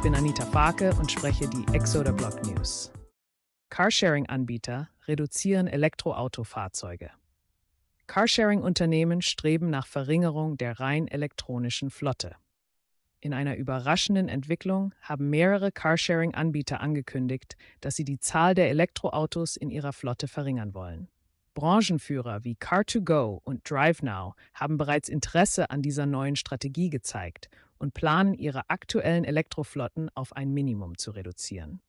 Ich bin Anita Farke und spreche die Exoder Block News. Carsharing-Anbieter reduzieren Elektroautofahrzeuge. Carsharing-Unternehmen streben nach Verringerung der rein elektronischen Flotte. In einer überraschenden Entwicklung haben mehrere Carsharing-Anbieter angekündigt, dass sie die Zahl der Elektroautos in ihrer Flotte verringern wollen. Branchenführer wie Car2Go und DriveNow haben bereits Interesse an dieser neuen Strategie gezeigt und planen, ihre aktuellen Elektroflotten auf ein Minimum zu reduzieren.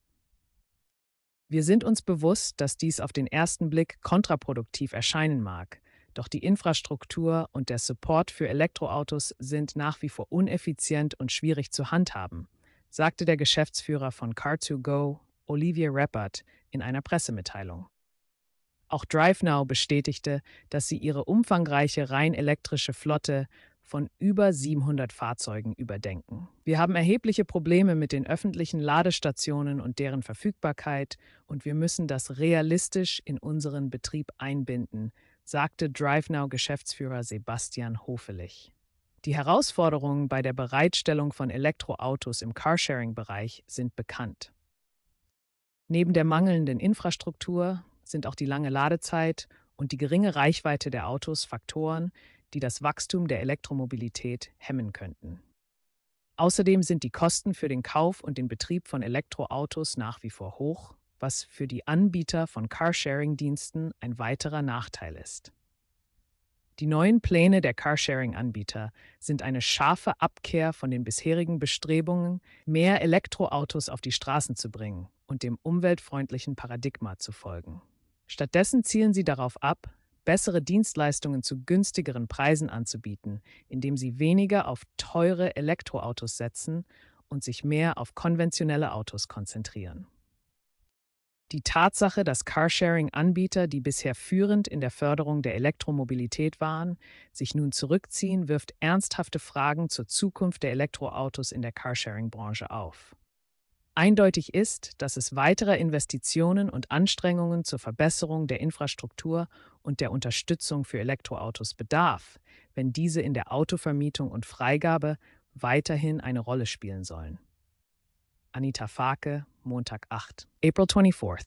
Wir sind uns bewusst, dass dies auf den ersten Blick kontraproduktiv erscheinen mag, doch die Infrastruktur und der Support für Elektroautos sind nach wie vor uneffizient und schwierig zu handhaben, sagte der Geschäftsführer von Car2Go, Olivier Rappert, in einer Pressemitteilung. Auch DriveNow bestätigte, dass sie ihre umfangreiche rein elektrische Flotte von über 700 Fahrzeugen überdenken. Wir haben erhebliche Probleme mit den öffentlichen Ladestationen und deren Verfügbarkeit und wir müssen das realistisch in unseren Betrieb einbinden, sagte DriveNow-Geschäftsführer Sebastian Hofelich. Die Herausforderungen bei der Bereitstellung von Elektroautos im Carsharing-Bereich sind bekannt. Neben der mangelnden Infrastruktur sind auch die lange Ladezeit und die geringe Reichweite der Autos Faktoren, die das Wachstum der Elektromobilität hemmen könnten. Außerdem sind die Kosten für den Kauf und den Betrieb von Elektroautos nach wie vor hoch, was für die Anbieter von Carsharing-Diensten ein weiterer Nachteil ist. Die neuen Pläne der Carsharing-Anbieter sind eine scharfe Abkehr von den bisherigen Bestrebungen, mehr Elektroautos auf die Straßen zu bringen und dem umweltfreundlichen Paradigma zu folgen. Stattdessen zielen sie darauf ab, bessere Dienstleistungen zu günstigeren Preisen anzubieten, indem sie weniger auf teure Elektroautos setzen und sich mehr auf konventionelle Autos konzentrieren. Die Tatsache, dass Carsharing-Anbieter, die bisher führend in der Förderung der Elektromobilität waren, sich nun zurückziehen, wirft ernsthafte Fragen zur Zukunft der Elektroautos in der Carsharing-Branche auf. Eindeutig ist, dass es weiterer Investitionen und Anstrengungen zur Verbesserung der Infrastruktur und der Unterstützung für Elektroautos bedarf, wenn diese in der Autovermietung und Freigabe weiterhin eine Rolle spielen sollen. Anita Fake, Montag 8, April 24th.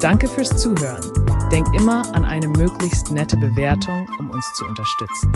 Danke fürs Zuhören. Denk immer an eine möglichst nette Bewertung, um uns zu unterstützen.